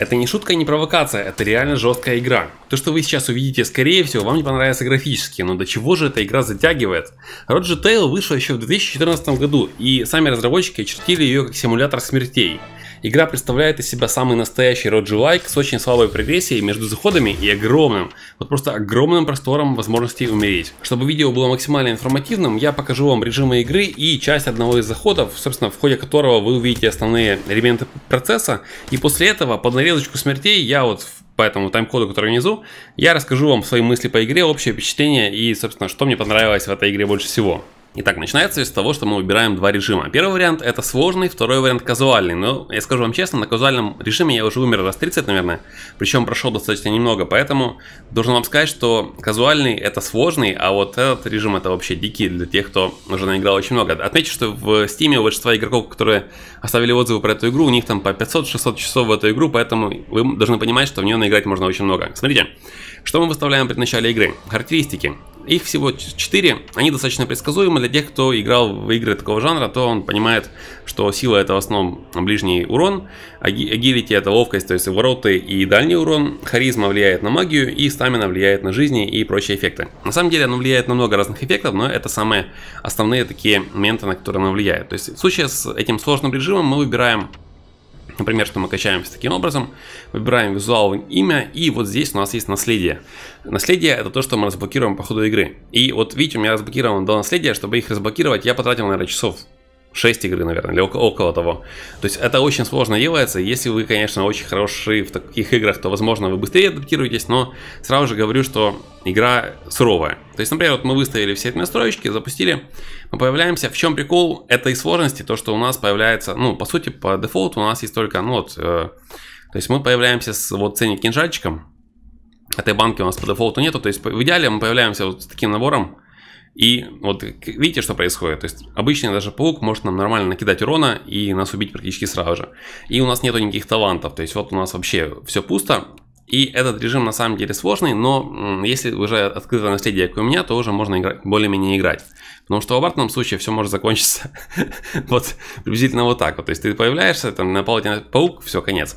Это не шутка и не провокация, это реально жесткая игра. То, что вы сейчас увидите, скорее всего, вам не понравится графически, но до чего же эта игра затягивает? Roger Tail вышла еще в 2014 году, и сами разработчики чертили ее как симулятор смертей. Игра представляет из себя самый настоящий roguelike с очень слабой прогрессией между заходами и огромным, вот просто огромным простором возможностей умереть. Чтобы видео было максимально информативным, я покажу вам режимы игры и часть одного из заходов, собственно, в ходе которого вы увидите основные элементы процесса, и после этого под нарезочку смертей я вот по этому тайм-коду, который внизу, я расскажу вам свои мысли по игре, общее впечатление и, собственно, что мне понравилось в этой игре больше всего. Итак, начинается все с того, что мы выбираем два режима. Первый вариант это сложный, второй вариант казуальный. Но я скажу вам честно, на казуальном режиме я уже умер раз 30, наверное. Причем прошел достаточно немного, поэтому должен вам сказать, что казуальный это сложный, а вот этот режим это вообще дикий для тех, кто уже наиграл очень много. Отмечу, что в Steam у большинства игроков, которые оставили отзывы про эту игру, у них там по 500-600 часов в эту игру, поэтому вы должны понимать, что в нее наиграть можно очень много. Смотрите. Что мы выставляем при начале игры? Характеристики. Их всего 4, они достаточно предсказуемы для тех, кто играл в игры такого жанра, то он понимает, что сила это в основном ближний урон, агилити это ловкость, то есть вороты и дальний урон, харизма влияет на магию и стамина влияет на жизни и прочие эффекты. На самом деле оно влияет на много разных эффектов, но это самые основные такие моменты, на которые оно влияет. То есть в случае с этим сложным режимом мы выбираем Например, что мы качаемся таким образом, выбираем визуал, имя, и вот здесь у нас есть наследие. Наследие это то, что мы разблокируем по ходу игры. И вот видите, у меня разблокировано до наследия, чтобы их разблокировать, я потратил, наверное, часов 6 игры, наверное, или около, того. То есть это очень сложно делается. Если вы, конечно, очень хороши в таких играх, то, возможно, вы быстрее адаптируетесь, но сразу же говорю, что игра суровая. То есть, например, вот мы выставили все эти настроечки, запустили, мы появляемся. В чем прикол этой сложности? То, что у нас появляется, ну, по сути, по дефолту у нас есть только, ну, вот, э, то есть мы появляемся с вот ценник кинжальчиком, этой банки у нас по дефолту нету, то есть в идеале мы появляемся вот с таким набором и вот видите, что происходит? То есть обычный даже паук может нам нормально накидать урона и нас убить практически сразу же. И у нас нету никаких талантов, то есть вот у нас вообще все пусто. И этот режим на самом деле сложный, но если уже открыто наследие, как у меня, то уже можно играть, более-менее играть. Потому что в обратном случае все может закончиться вот приблизительно вот так вот. То есть ты появляешься, там на тебя паук, все, конец.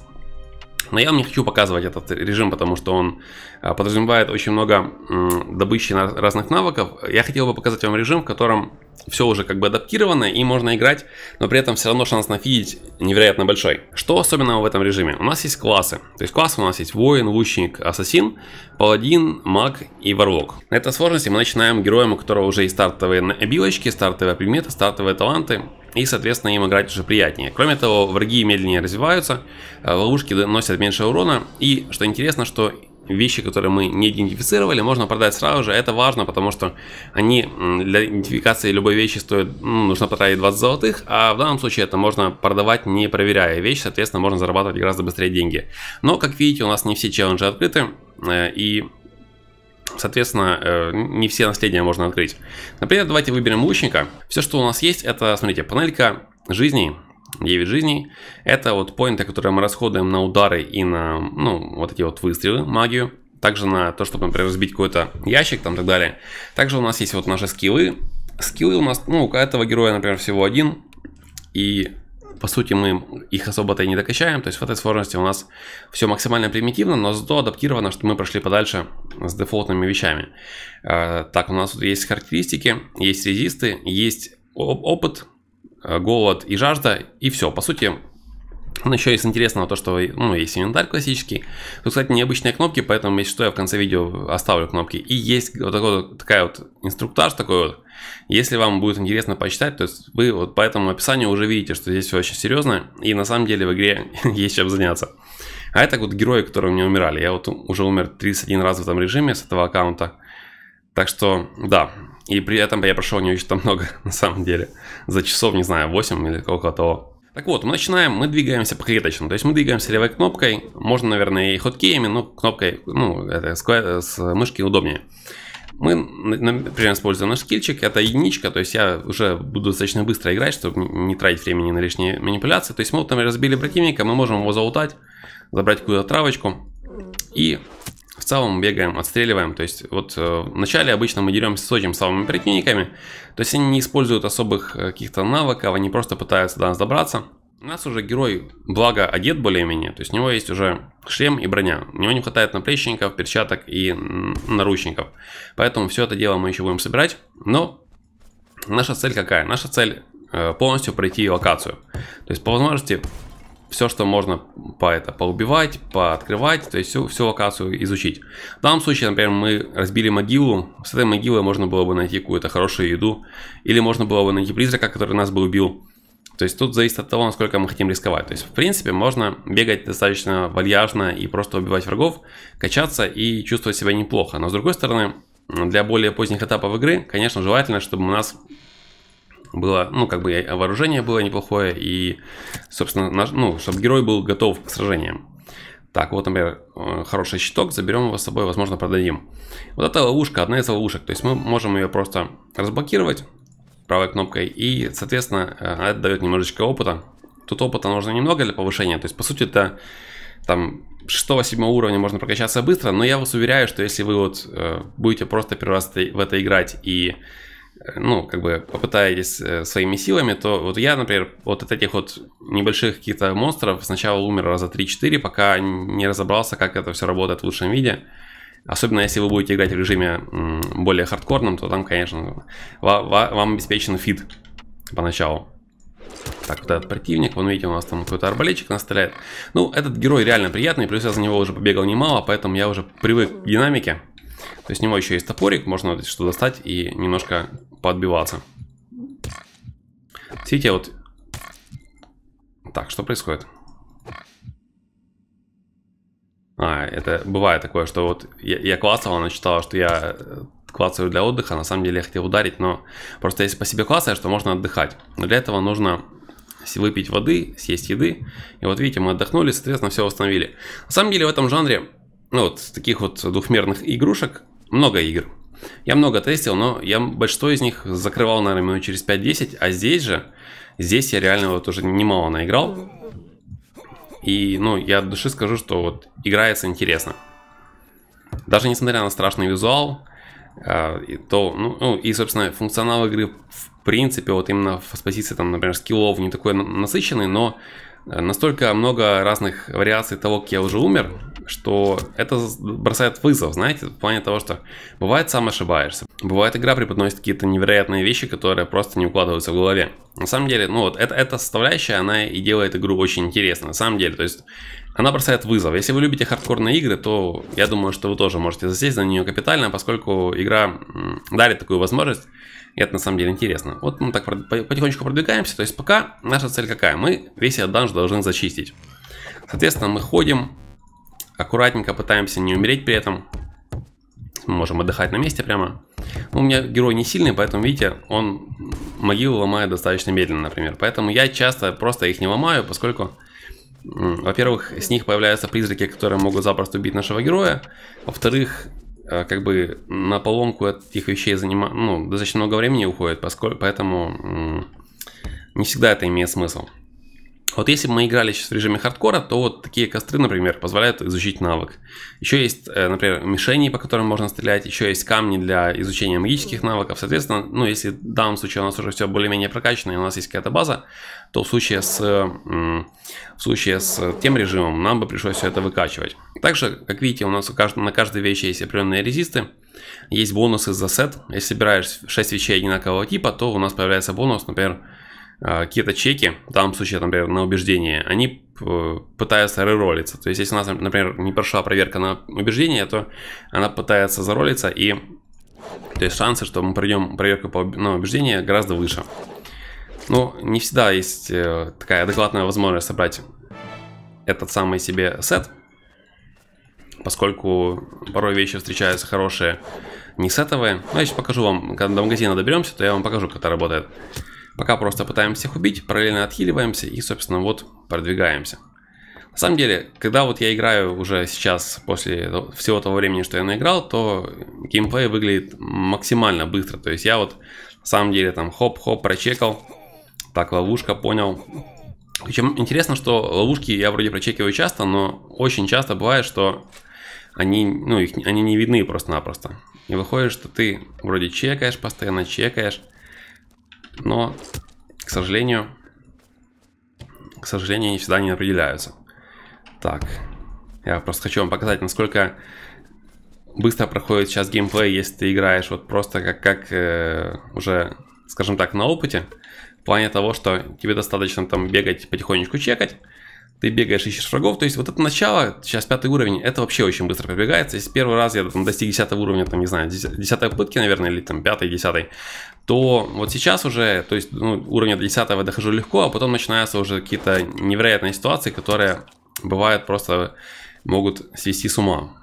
Но я вам не хочу показывать этот режим, потому что он а, подразумевает очень много добычи разных навыков. Я хотел бы показать вам режим, в котором все уже как бы адаптировано и можно играть, но при этом все равно шанс нафидить невероятно большой. Что особенного в этом режиме? У нас есть классы. То есть классы у нас есть воин, лучник, ассасин, паладин, маг и варлок. На этой сложности мы начинаем героем, у которого уже есть стартовые обилочки, стартовые предметы, стартовые таланты. И, соответственно, им играть уже приятнее. Кроме того, враги медленнее развиваются, э, ловушки носят меньше урона. И, что интересно, что вещи, которые мы не идентифицировали, можно продать сразу же. Это важно, потому что они для идентификации любой вещи стоят, ну, нужно потратить 20 золотых, а в данном случае это можно продавать не проверяя вещь, соответственно, можно зарабатывать гораздо быстрее деньги. Но, как видите, у нас не все челленджи открыты, э, и Соответственно, э, не все наследия можно открыть. Например, давайте выберем лучника. Все, что у нас есть, это, смотрите, панелька жизни 9 жизней. Это вот поинты, которые мы расходуем на удары и на, ну, вот эти вот выстрелы, магию. Также на то, чтобы, например, разбить какой-то ящик там и так далее. Также у нас есть вот наши скиллы. Скиллы у нас, ну, у этого героя, например, всего один. И, по сути, мы их особо-то и не докачаем. То есть в этой сложности у нас все максимально примитивно, но зато адаптировано, что мы прошли подальше с дефолтными вещами. Э, так, у нас тут есть характеристики, есть резисты, есть опыт, Э, голод и жажда, и все. По сути, ну, еще есть интересного то, что ну, есть инвентарь классический. Тут, кстати, необычные кнопки, поэтому, если что, я в конце видео оставлю кнопки. И есть вот такой вот, такая вот инструктаж такой вот. Если вам будет интересно почитать, то есть вы вот по этому описанию уже видите, что здесь все очень серьезно. И на самом деле в игре есть чем заняться. А это вот герои, которые у меня умирали. Я вот уже умер 31 раз в этом режиме с этого аккаунта. Так что, да, и при этом я прошел не очень-то много, на самом деле. За часов, не знаю, 8 или около того. Так вот, мы начинаем, мы двигаемся по клеточному, то есть мы двигаемся левой кнопкой, можно, наверное, и хоткеями, но кнопкой, ну, это с, мышки удобнее. Мы, например, используем наш скильчик, это единичка, то есть я уже буду достаточно быстро играть, чтобы не тратить времени на лишние манипуляции. То есть мы вот, там разбили противника, мы можем его заутать, забрать какую-то травочку и в целом бегаем, отстреливаем. То есть вот э, вначале обычно мы деремся с очень слабыми противниками. То есть они не используют особых э, каких-то навыков, они просто пытаются до нас добраться. У нас уже герой, благо, одет более-менее, то есть у него есть уже шлем и броня. У него не хватает наплечников, перчаток и наручников. Поэтому все это дело мы еще будем собирать. Но наша цель какая? Наша цель э, полностью пройти локацию. То есть по возможности все, что можно по это, поубивать, пооткрывать, то есть всю, всю локацию изучить. В данном случае, например, мы разбили могилу, с этой могилы можно было бы найти какую-то хорошую еду, или можно было бы найти призрака, который нас бы убил. То есть тут зависит от того, насколько мы хотим рисковать. То есть, в принципе, можно бегать достаточно вальяжно и просто убивать врагов, качаться и чувствовать себя неплохо. Но с другой стороны, для более поздних этапов игры, конечно, желательно, чтобы у нас было, ну, как бы вооружение было неплохое, и, собственно, наш, ну, чтобы герой был готов к сражениям. Так, вот, например, э, хороший щиток, заберем его с собой, возможно, продадим. Вот эта ловушка, одна из ловушек, то есть мы можем ее просто разблокировать правой кнопкой, и, соответственно, э, это дает немножечко опыта. Тут опыта нужно немного для повышения, то есть, по сути, это там 6-7 уровня можно прокачаться быстро, но я вас уверяю, что если вы вот э, будете просто первый раз в это играть и ну, как бы попытаетесь э, своими силами, то вот я, например, вот от этих вот небольших каких-то монстров сначала умер раза 3-4, пока не разобрался, как это все работает в лучшем виде. Особенно если вы будете играть в режиме более хардкорном, то там, конечно, вам обеспечен фит поначалу. Так, вот этот противник, вон видите, у нас там какой-то арбалетчик настреляет. Ну, этот герой реально приятный, плюс я за него уже побегал немало, поэтому я уже привык к динамике. То есть у него еще есть топорик, можно вот что достать и немножко подбиваться. Видите, вот... Так, что происходит? А, это бывает такое, что вот я, я клацал, она считала, что я э, клацаю для отдыха, на самом деле я хотел ударить, но просто если по себе клацаешь, то можно отдыхать. Но для этого нужно выпить воды, съесть еды. И вот видите, мы отдохнули, соответственно, все восстановили. На самом деле в этом жанре, ну вот таких вот двухмерных игрушек много игр. Я много тестил, но я большинство из них закрывал, наверное, минут через 5-10, а здесь же, здесь я реально вот уже немало наиграл. И, ну, я от души скажу, что вот играется интересно. Даже несмотря на страшный визуал, а, и то, ну, ну, и, собственно, функционал игры в принципе, вот именно с позиции, там, например, скиллов не такой насыщенный, но Э, настолько много разных вариаций того, как я уже умер, что это бросает вызов, знаете, в плане того, что бывает сам ошибаешься, бывает игра преподносит какие-то невероятные вещи, которые просто не укладываются в голове. На самом деле, ну вот, это, эта составляющая, она и делает игру очень интересной, на самом деле, то есть она бросает вызов. Если вы любите хардкорные игры, то я думаю, что вы тоже можете засесть на нее капитально, поскольку игра дарит такую возможность. И это на самом деле интересно. Вот мы так потихонечку продвигаемся. То есть пока наша цель какая? Мы весь этот данж должны зачистить. Соответственно, мы ходим, аккуратненько пытаемся не умереть при этом. Мы можем отдыхать на месте прямо. Ну, у меня герой не сильный, поэтому, видите, он могилу ломает достаточно медленно, например. Поэтому я часто просто их не ломаю, поскольку во-первых, с них появляются призраки, которые могут запросто убить нашего героя. Во-вторых, э, как бы на поломку этих вещей занима... ну, достаточно много времени уходит, поскольку... поэтому не всегда это имеет смысл. Вот если бы мы играли сейчас в режиме хардкора, то вот такие костры, например, позволяют изучить навык. Еще есть, э, например, мишени, по которым можно стрелять, еще есть камни для изучения магических навыков. Соответственно, ну, если в данном случае у нас уже все более-менее прокачано, и у нас есть какая-то база, то в случае, с, в случае с тем режимом нам бы пришлось все это выкачивать. Также, как видите, у нас на каждой вещи есть определенные резисты, есть бонусы за сет. Если собираешь 6 вещей одинакового типа, то у нас появляется бонус, например, а, какие-то чеки, в данном случае, например, на убеждение, они э, пытаются реролиться. То есть, если у нас, например, не прошла проверка на убеждение, то она пытается заролиться, и то есть шансы, что мы пройдем проверку на убеждение, гораздо выше. Ну, не всегда есть э, такая адекватная возможность собрать этот самый себе сет, поскольку порой вещи встречаются хорошие, не сетовые. Но ну, я сейчас покажу вам, когда до магазина доберемся, то я вам покажу, как это работает. Пока просто пытаемся их убить, параллельно отхиливаемся и, собственно, вот продвигаемся. На самом деле, когда вот я играю уже сейчас, после всего того времени, что я наиграл, то геймплей выглядит максимально быстро. То есть я вот, на самом деле, там хоп-хоп прочекал, так, ловушка, понял. Причем интересно, что ловушки я вроде прочекиваю часто, но очень часто бывает, что они, ну, их, они не видны просто-напросто. И выходит, что ты вроде чекаешь постоянно, чекаешь, но, к сожалению, к сожалению, они всегда не определяются. Так, я просто хочу вам показать, насколько быстро проходит сейчас геймплей, если ты играешь вот просто как, как э, уже, скажем так, на опыте. В плане того, что тебе достаточно там бегать, потихонечку чекать, ты бегаешь, ищешь врагов. То есть вот это начало, сейчас пятый уровень, это вообще очень быстро пробегается. Если первый раз я там, достиг 10 уровня, там, не знаю, 10 попытки, наверное, или там 5 10 то вот сейчас уже, то есть ну, уровня 10 я дохожу легко, а потом начинаются уже какие-то невероятные ситуации, которые бывают просто могут свести с ума.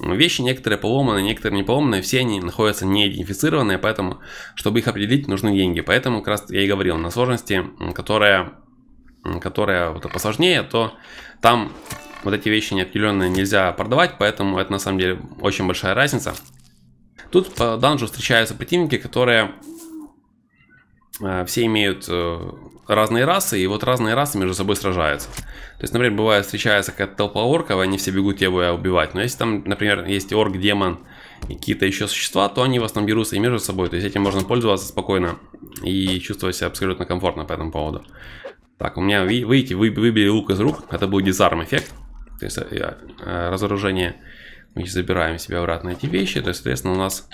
вещи некоторые поломаны, некоторые не поломаны, все они находятся не идентифицированные, поэтому, чтобы их определить, нужны деньги. Поэтому как раз я и говорил, на сложности, которая, которая вот посложнее, то там вот эти вещи неопределенные нельзя продавать, поэтому это на самом деле очень большая разница. Тут по э, данжу встречаются противники, которые э, все имеют э, разные расы, и вот разные расы между собой сражаются. То есть, например, бывает встречается какая-то толпа орков, и они все бегут тебя убивать. Но если там, например, есть орк, демон и какие-то еще существа, то они в основном дерутся и между собой. То есть этим можно пользоваться спокойно и чувствовать себя абсолютно комфортно по этому поводу. Так, у меня, видите, выбили лук из рук. Это будет дизарм эффект. То есть разоружение мы забираем себе обратно эти вещи, то, есть, соответственно, у нас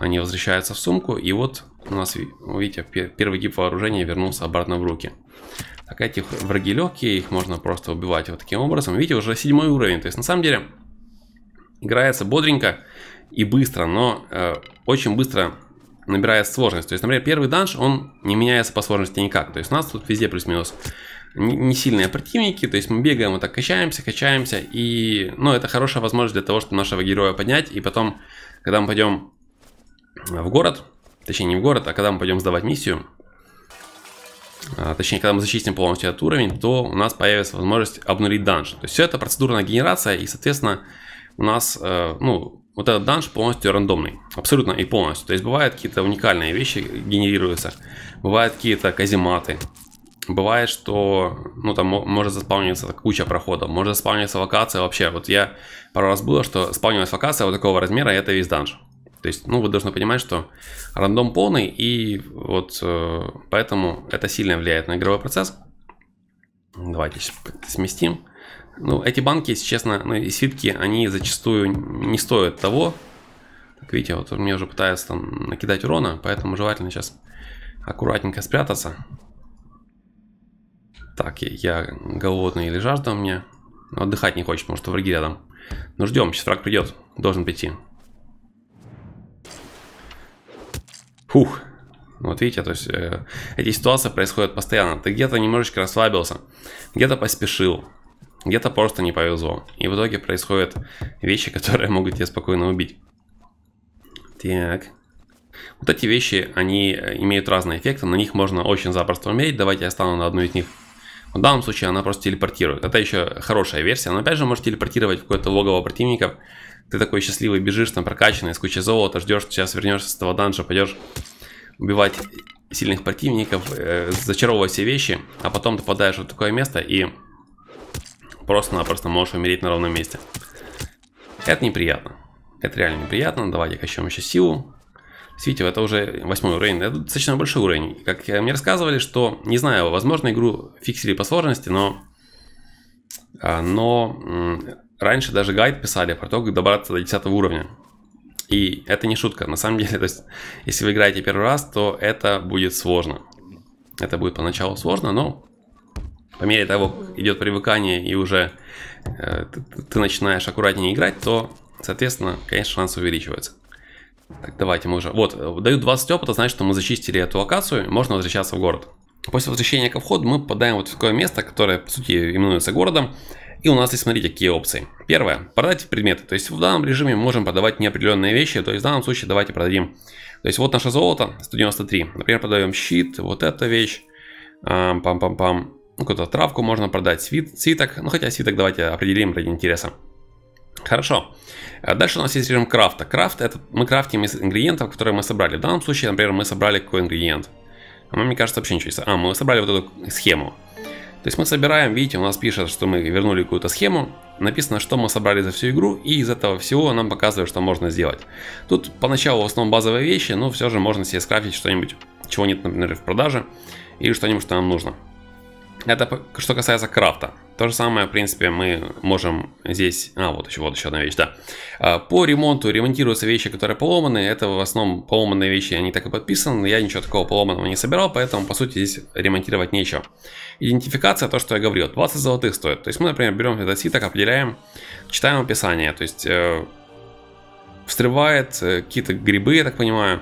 они возвращаются в сумку, и вот у нас, видите, первый тип вооружения вернулся обратно в руки. Так, эти враги легкие, их можно просто убивать вот таким образом. Видите, уже седьмой уровень, то есть на самом деле играется бодренько и быстро, но э, очень быстро набирает сложность. То есть, например, первый данж, он не меняется по сложности никак. То есть у нас тут везде плюс-минус не сильные противники, то есть мы бегаем, вот так качаемся, качаемся, и, ну, это хорошая возможность для того, чтобы нашего героя поднять, и потом, когда мы пойдем в город, точнее, не в город, а когда мы пойдем сдавать миссию, а, точнее, когда мы зачистим полностью этот уровень, то у нас появится возможность обнулить данж. То есть все это процедурная генерация, и, соответственно, у нас, э, ну, вот этот данж полностью рандомный. Абсолютно и полностью. То есть бывают какие-то уникальные вещи генерируются, бывают какие-то казематы, бывает, что ну, там может заспауниться куча проходов, может заспауниться локация вообще. Вот я пару раз было, что спаунилась локация вот такого размера, и это весь данж. То есть, ну, вы должны понимать, что рандом полный, и вот э, поэтому это сильно влияет на игровой процесс. Давайте сместим. Ну, эти банки, если честно, ну, и свитки, они зачастую не стоят того. Как видите, вот мне уже пытаются там накидать урона, поэтому желательно сейчас аккуратненько спрятаться. Так, я, я голодный или жажда у меня. Но ну, отдыхать не хочешь, потому что враги рядом. Ну ждем, сейчас враг придет. Должен прийти. Фух. Вот видите, то есть э, эти ситуации происходят постоянно. Ты где-то немножечко расслабился, где-то поспешил, где-то просто не повезло. И в итоге происходят вещи, которые могут тебя спокойно убить. Так. Вот эти вещи, они э, имеют разные эффекты, на них можно очень запросто умереть. Давайте я стану на одну из них. В данном случае она просто телепортирует. Это еще хорошая версия, но опять же может телепортировать какое-то логово противников. Ты такой счастливый бежишь, там прокачанный, с кучей золота, ждешь, сейчас вернешься с этого данжа, пойдешь убивать сильных противников, э, зачаровывая все вещи, а потом попадаешь в такое место и просто-напросто можешь умереть на ровном месте. Это неприятно. Это реально неприятно. Давайте качаем еще силу. Светил, это уже восьмой уровень, это достаточно большой уровень. Как мне рассказывали, что, не знаю, возможно, игру фиксили по сложности, но, а, но раньше даже гайд писали про то, как добраться до 10 уровня. И это не шутка. На самом деле, то есть, если вы играете первый раз, то это будет сложно. Это будет поначалу сложно, но по мере того, как идет привыкание и уже э, ты, ты начинаешь аккуратнее играть, то, соответственно, конечно, шанс увеличивается. Так, давайте мы уже... Вот, дают 20 опыта, значит, что мы зачистили эту локацию, можно возвращаться в город. После возвращения ко входу мы попадаем вот в такое место, которое, по сути, именуется городом. И у нас есть, смотрите, какие опции. Первое. Продать предметы. То есть в данном режиме мы можем продавать неопределенные вещи. То есть в данном случае давайте продадим. То есть вот наше золото 193. Например, продаем щит, вот эта вещь. А, пам-пам-пам. Ну, какую-то травку можно продать, свит, свиток. Ну, хотя свиток давайте определим ради интереса. Хорошо. Э, дальше у нас есть режим крафта. Крафт это мы крафтим из ингредиентов, которые мы собрали. В данном случае, например, мы собрали какой ингредиент. Ну, мне кажется, вообще ничего. А, мы собрали вот эту схему. То есть мы собираем, видите, у нас пишет, что мы вернули какую-то схему. Написано, что мы собрали за всю игру, и из этого всего нам показывают, что можно сделать. Тут поначалу в основном базовые вещи, но все же можно себе скрафтить что-нибудь, чего нет, например, в продаже, или что-нибудь, что нам нужно. Это что касается крафта. То же самое, в принципе, мы можем здесь... А, вот еще, вот еще одна вещь, да. А, по ремонту ремонтируются вещи, которые поломаны. Это в основном поломанные вещи, они так и подписаны. Я ничего такого поломанного не собирал, поэтому, по сути, здесь ремонтировать нечего. Идентификация, то, что я говорил, 20 золотых стоит. То есть мы, например, берем этот ситок, определяем, читаем описание. То есть э, встревает э, какие-то грибы, я так понимаю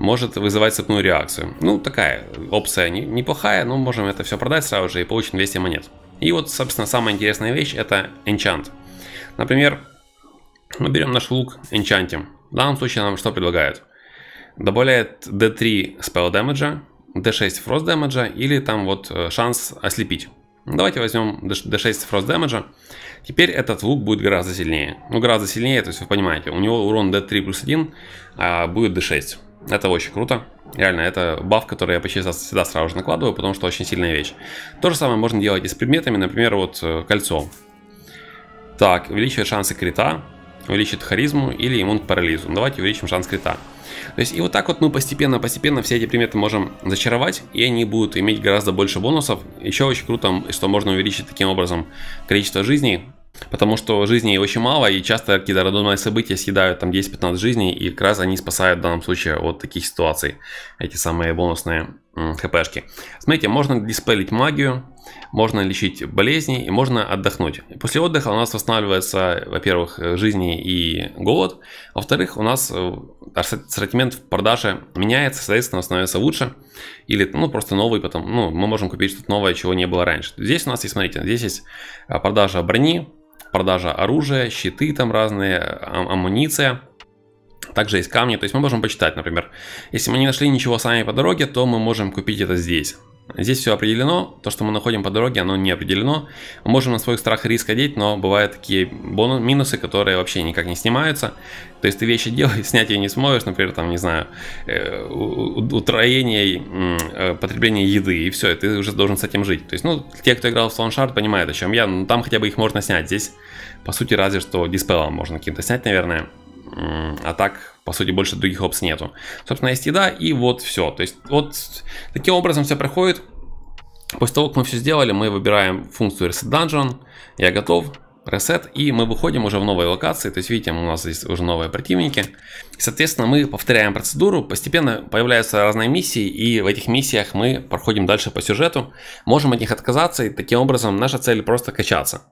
может вызывать цепную реакцию. Ну, такая опция не неплохая, но можем это все продать сразу же и получим 200 монет. И вот, собственно, самая интересная вещь это энчант. Например, мы берем наш лук, энчантим. В данном случае нам что предлагают? Добавляет D3 spell damage, D6 frost damage или там вот э, шанс ослепить. Давайте возьмем D6 Frost Damage. Теперь этот лук будет гораздо сильнее. Ну, гораздо сильнее, то есть вы понимаете, у него урон D3 плюс 1, а будет D6. Это очень круто. Реально, это баф, который я почти всегда сразу же накладываю, потому что очень сильная вещь. То же самое можно делать и с предметами, например, вот э, кольцо. Так, увеличивает шансы крита, увеличит харизму или иммун к парализу. Давайте увеличим шанс крита. То есть и вот так вот мы постепенно-постепенно все эти приметы можем зачаровать, и они будут иметь гораздо больше бонусов. Еще очень круто, что можно увеличить таким образом количество жизней, Потому что жизней очень мало, и часто какие-то рандомные события съедают там 10-15 жизней, и как раз они спасают в данном случае от таких ситуаций, эти самые бонусные хпшки. Смотрите, можно диспелить магию, можно лечить болезни и можно отдохнуть. После отдыха у нас восстанавливается, во-первых, жизни и голод, во-вторых, у нас э, ассортимент в продаже меняется, соответственно, становится лучше, или, ну, просто новый потом, ну, мы можем купить что-то новое, чего не было раньше. Здесь у нас есть, смотрите, здесь есть а, продажа брони, продажа оружия, щиты там разные, а- амуниция. Также есть камни, то есть мы можем почитать, например. Если мы не нашли ничего сами по дороге, то мы можем купить это здесь. Здесь все определено, то, что мы находим по дороге, оно не определено. Мы можем на свой страх и риск одеть, но бывают такие бонус, минусы, которые вообще никак не снимаются. То есть ты вещи делаешь, снять ее не сможешь, например, там, не знаю, э, утроение э, потребление еды, и все, и ты уже должен с этим жить. То есть, ну, те, кто играл в Stone Shard, понимают, о чем я, но ну, там хотя бы их можно снять. Здесь, по сути, разве что диспелом можно каким-то снять, наверное а так, по сути, больше других опций нету. Собственно, есть еда, и вот все. То есть, вот таким образом все проходит. После того, как мы все сделали, мы выбираем функцию Reset Dungeon. Я готов. Reset. И мы выходим уже в новой локации. То есть, видите, у нас здесь уже новые противники. соответственно, мы повторяем процедуру. Постепенно появляются разные миссии. И в этих миссиях мы проходим дальше по сюжету. Можем от них отказаться. И таким образом наша цель просто качаться.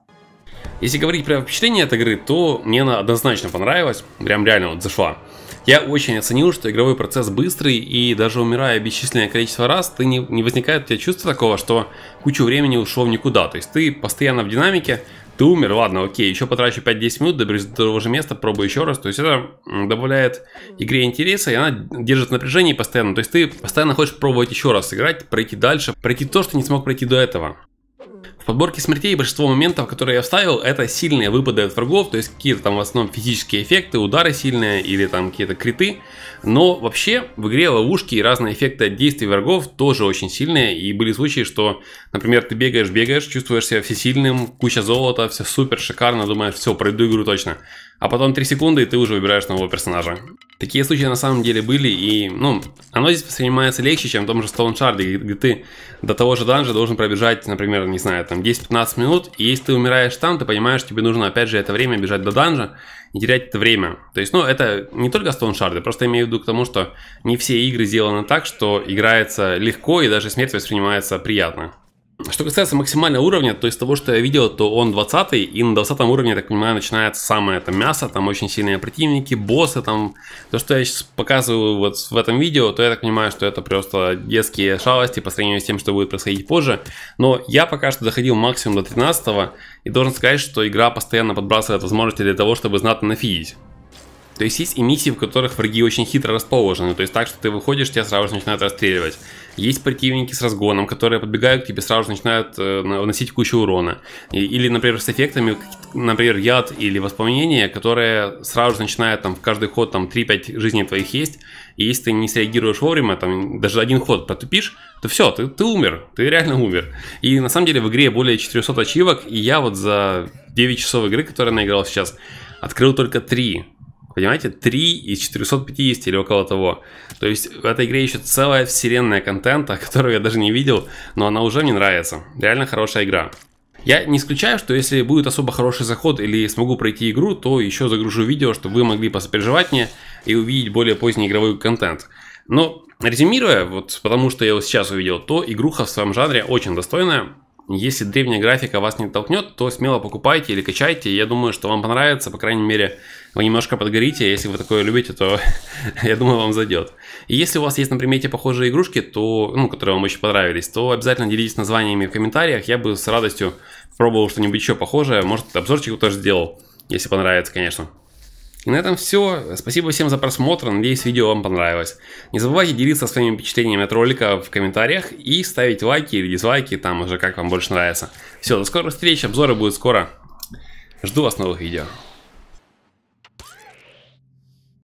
Если говорить про впечатление от игры, то мне она однозначно понравилась, прям реально вот зашла. Я очень оценил, что игровой процесс быстрый, и даже умирая бесчисленное количество раз, ты не, не возникает у тебя чувство такого, что кучу времени ушло в никуда. То есть ты постоянно в динамике, ты умер, ладно, окей, еще потрачу 5-10 минут, доберусь до того же места, пробую еще раз. То есть это добавляет игре интереса, и она держит напряжение постоянно. То есть ты постоянно хочешь пробовать еще раз играть, пройти дальше, пройти то, что не смог пройти до этого подборке смертей большинство моментов, которые я вставил, это сильные выпады от врагов, то есть какие-то там в основном физические эффекты, удары сильные или там какие-то криты. Но вообще в игре ловушки и разные эффекты от действий врагов тоже очень сильные. И были случаи, что, например, ты бегаешь, бегаешь, чувствуешь себя всесильным, куча золота, все супер, шикарно, думаешь, все, пройду игру точно а потом 3 секунды, и ты уже выбираешь нового персонажа. Такие случаи на самом деле были, и, ну, оно здесь воспринимается легче, чем в том же Stone Shard, где ты до того же данжа должен пробежать, например, не знаю, там 10-15 минут, и если ты умираешь там, ты понимаешь, тебе нужно опять же это время бежать до данжа и терять это время. То есть, ну, это не только Stone Shard, просто имею в виду к тому, что не все игры сделаны так, что играется легко и даже смерть воспринимается приятно. Что касается максимального уровня, то есть того, что я видел, то он 20 и на 20 уровне, я так понимаю, начинается самое это мясо, там очень сильные противники, боссы, там, то, что я сейчас показываю вот в этом видео, то я так понимаю, что это просто детские шалости по сравнению с тем, что будет происходить позже, но я пока что доходил максимум до 13 и должен сказать, что игра постоянно подбрасывает возможности для того, чтобы знатно нафидить. То есть есть и миссии, в которых враги очень хитро расположены, то есть так, что ты выходишь, тебя сразу же начинают расстреливать. Есть противники с разгоном, которые подбегают к тебе, сразу же начинают э, наносить кучу урона. Или, например, с эффектами, например, яд или воспоминания, которые сразу же начинают там в каждый ход там 3-5 жизней твоих есть. И если ты не среагируешь вовремя, там даже один ход потупишь, то все, ты, ты умер, ты реально умер. И на самом деле в игре более 400 ачивок, и я вот за 9 часов игры, которые я наиграл сейчас, открыл только 3. Понимаете, 3 из 450 или около того. То есть в этой игре еще целая вселенная контента, которую я даже не видел, но она уже мне нравится. Реально хорошая игра. Я не исключаю, что если будет особо хороший заход или смогу пройти игру, то еще загружу видео, чтобы вы могли посопереживать мне и увидеть более поздний игровой контент. Но резюмируя, вот потому что я его сейчас увидел, то игруха в своем жанре очень достойная, если древняя графика вас не толкнет, то смело покупайте или качайте. Я думаю, что вам понравится. По крайней мере, вы немножко подгорите. Если вы такое любите, то я думаю, вам зайдет. И если у вас есть на примете похожие игрушки, то, ну, которые вам очень понравились, то обязательно делитесь названиями в комментариях. Я бы с радостью пробовал что-нибудь еще похожее. Может, обзорчик тоже сделал, если понравится, конечно. И на этом все. Спасибо всем за просмотр. Надеюсь, видео вам понравилось. Не забывайте делиться своими впечатлениями от ролика в комментариях и ставить лайки или дизлайки, там уже как вам больше нравится. Все, до скорых встреч, обзоры будут скоро. Жду вас новых видео.